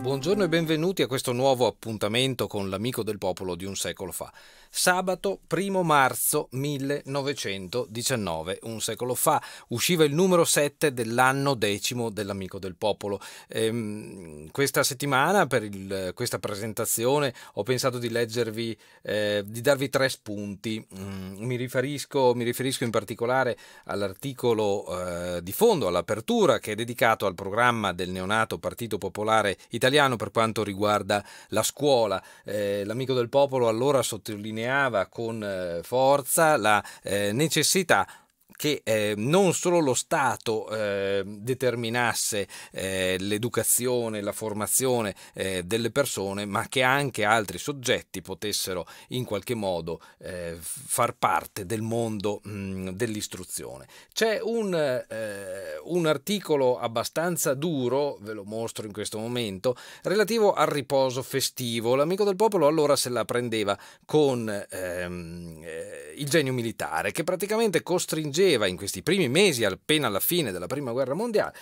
Buongiorno e benvenuti a questo nuovo appuntamento con l'amico del popolo di un secolo fa. Sabato 1 marzo 1919, un secolo fa, usciva il numero 7 dell'anno decimo dell'amico del popolo. Ehm, questa settimana per il, questa presentazione ho pensato di leggervi, eh, di darvi tre spunti. Mm, mi, riferisco, mi, riferisco, in particolare all'articolo eh, di fondo, all'apertura, che è dedicato al programma del neonato Partito Popolare Italiano italiano per quanto riguarda la scuola. Eh, l'amico del popolo allora sottolineava con eh, forza la eh, necessità che eh, non solo lo Stato eh, determinasse eh, l'educazione, la formazione eh, delle persone, ma che anche altri soggetti potessero in qualche modo eh, far parte del mondo mm, dell'istruzione. C'è un, eh, un articolo abbastanza duro, ve lo mostro in questo momento, relativo al riposo festivo. L'amico del popolo allora se la prendeva con ehm, il genio militare, che praticamente costringeva succedeva in questi primi mesi appena alla fine della Prima Guerra Mondiale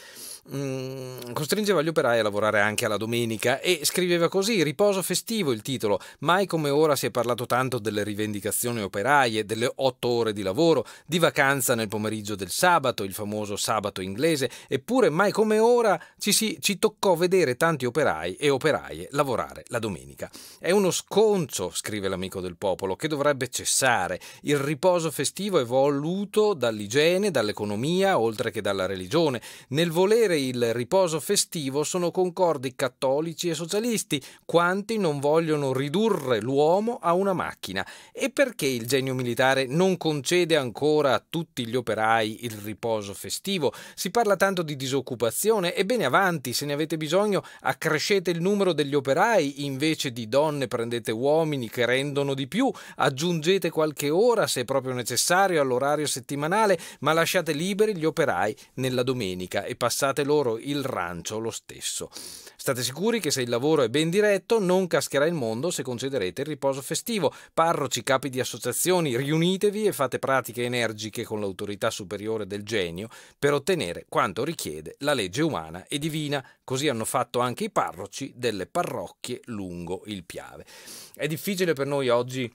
Mm, costringeva gli operai a lavorare anche alla domenica e scriveva così, riposo festivo il titolo, mai come ora si è parlato tanto delle rivendicazioni operaie, delle otto ore di lavoro, di vacanza nel pomeriggio del sabato, il famoso sabato inglese, eppure mai come ora ci, si, ci toccò vedere tanti operai e operaie lavorare la domenica. È uno sconcio, scrive l'amico del popolo, che dovrebbe cessare. Il riposo festivo è voluto dall'igiene, dall'economia, oltre che dalla religione. Nel volere il riposo festivo sono concordi cattolici e socialisti, quanti non vogliono ridurre l'uomo a una macchina. E perché il genio militare non concede ancora a tutti gli operai il riposo festivo? Si parla tanto di disoccupazione, ebbene avanti, se ne avete bisogno accrescete il numero degli operai, invece di donne prendete uomini che rendono di più, aggiungete qualche ora se è proprio necessario all'orario settimanale, ma lasciate liberi gli operai nella domenica e passate loro il rancio lo stesso. State sicuri che se il lavoro è ben diretto non cascherà il mondo se concederete il riposo festivo. Parroci, capi di associazioni, riunitevi e fate pratiche energiche con l'autorità superiore del genio per ottenere quanto richiede la legge umana e divina. Così hanno fatto anche i parroci delle parrocchie lungo il Piave. È difficile per noi oggi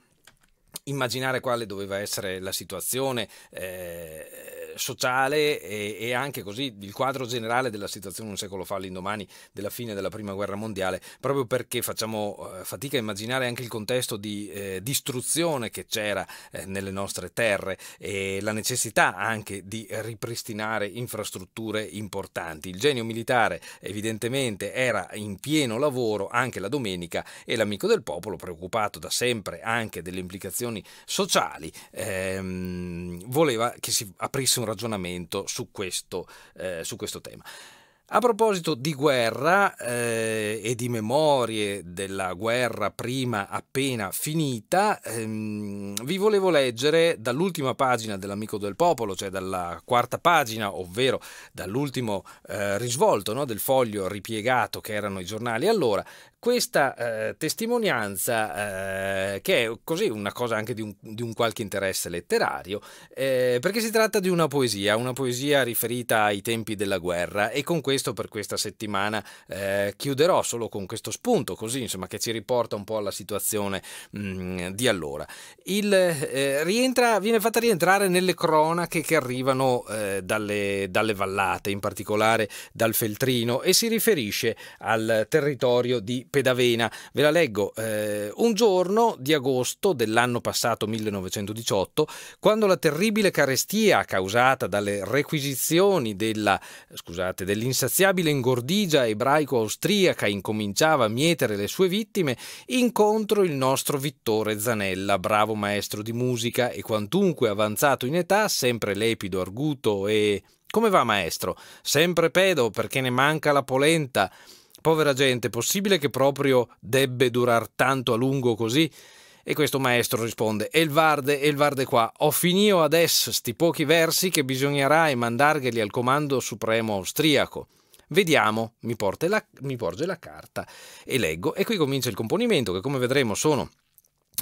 immaginare quale doveva essere la situazione. Eh, sociale e, e, anche così il quadro generale della situazione un secolo fa all'indomani della fine della prima guerra mondiale, proprio perché facciamo eh, fatica a immaginare anche il contesto di eh, distruzione che c'era eh, nelle nostre terre e la necessità anche di ripristinare infrastrutture importanti. Il genio militare evidentemente era in pieno lavoro anche la domenica e l'amico del popolo, preoccupato da sempre anche delle implicazioni sociali, ehm, voleva che si aprisse un un ragionamento su questo, eh, su questo tema. A proposito di guerra eh, e di memorie della guerra prima appena finita, ehm, vi volevo leggere dall'ultima pagina dell'Amico del Popolo, cioè dalla quarta pagina, ovvero dall'ultimo eh, risvolto no, del foglio ripiegato che erano i giornali allora, questa eh, testimonianza, eh, che è così una cosa anche di un, di un qualche interesse letterario, eh, perché si tratta di una poesia, una poesia riferita ai tempi della guerra e con questo questo per questa settimana eh, chiuderò solo con questo spunto, così insomma che ci riporta un po' alla situazione mh, mm, di allora. Il, eh, rientra, viene fatta rientrare nelle cronache che arrivano eh, dalle, dalle vallate, in particolare dal Feltrino, e si riferisce al territorio di Pedavena. Ve la leggo. Eh, un giorno di agosto dell'anno passato 1918, quando la terribile carestia causata dalle requisizioni della, scusate, dell'insegnamento insaziabile ingordigia ebraico-austriaca incominciava a mietere le sue vittime, incontro il nostro Vittore Zanella, bravo maestro di musica e quantunque avanzato in età, sempre lepido, arguto e... Come va maestro? Sempre pedo perché ne manca la polenta. Povera gente, possibile che proprio debbe durar tanto a lungo così? E questo maestro risponde, Elvarde, Elvarde qua, ho finito adesso sti pochi versi che bisognerà mandargheli al comando supremo austriaco. Vediamo, mi, la, mi porge la carta e leggo. E qui comincia il componimento che come vedremo sono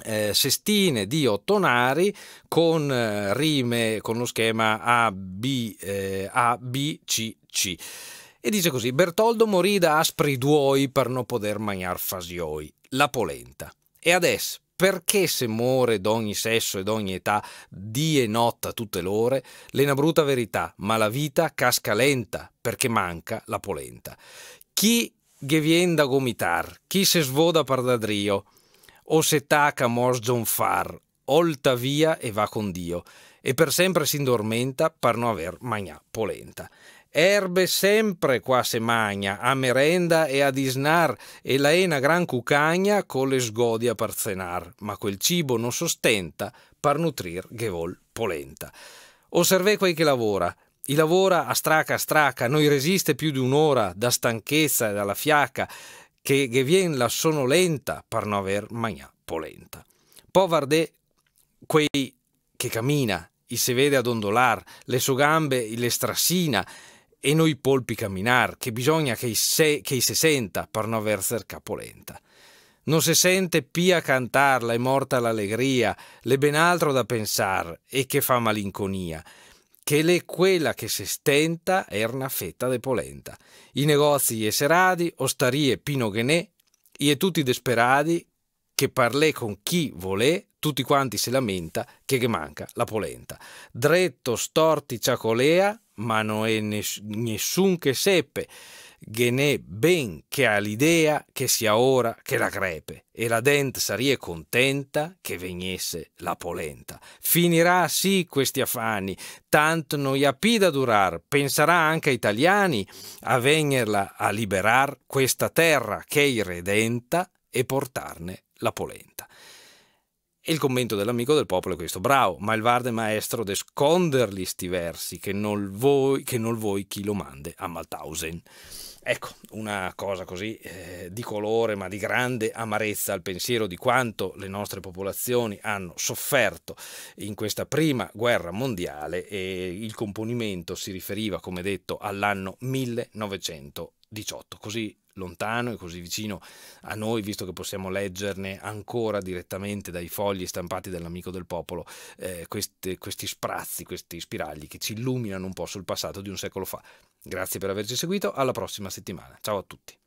eh, sestine di ottonari con eh, rime con lo schema A, B, eh, A, B, C, C. E dice così: Bertoldo morì da aspri duoi per non poter mangiar fasioi, la polenta. E adesso, perché se muore d'ogni sesso e d'ogni età, di e notta tutte l'ore, l'è una brutta verità, ma la vita casca lenta perché manca la polenta. Chi che vien da gomitar, chi se svoda par da drio, o se taca mos don far, olta via e va con Dio, e per sempre si indormenta per non aver magna polenta. Erbe sempre qua se magna, a merenda e a disnar, e la ena gran cucagna con le sgodi a parzenar, ma quel cibo non sostenta par nutrir che vol polenta. Osservè quei che lavora, i lavora a straca a straca, noi resiste più di un'ora da stanchezza e dalla fiaca, che, che vien la sonolenta par non aver magna polenta. Povardè quei che cammina, i se vede ad ondolar, le sue gambe le strassina, e noi polpi camminar, che bisogna che se, che se senta per non verser capolenta. Non se sente pia cantarla, è morta l'allegria, le ben altro da pensar e che fa malinconia, che le quella che se stenta era una fetta de polenta. I negozi e seradi, ostarie pino ghenè, e tutti desperadi che parlè con chi volè, tutti quanti si lamenta che, che manca la polenta. Dretto storti ciacolea, ma non è nessun che seppe, che ghenè ben che ha l'idea che sia ora che la crepe, e la dent sarie contenta che vegnesse la polenta. Finirà sì questi affanni, tanto non ha più da durar, penserà anche ai italiani a venirla a liberar questa terra che è irredenta e portarne la polenta. E il commento dell'amico del popolo è questo, bravo, ma il Varde maestro de sconderli sti versi, che non voi, che non voi chi lo mande a Malthausen. Ecco, una cosa così eh, di colore ma di grande amarezza al pensiero di quanto le nostre popolazioni hanno sofferto in questa prima guerra mondiale e il componimento si riferiva, come detto, all'anno 1918. Così lontano e così vicino a noi, visto che possiamo leggerne ancora direttamente dai fogli stampati dall'amico del popolo eh, queste, questi sprazzi, questi spiragli che ci illuminano un po' sul passato di un secolo fa. Grazie per averci seguito, alla prossima settimana. Ciao a tutti.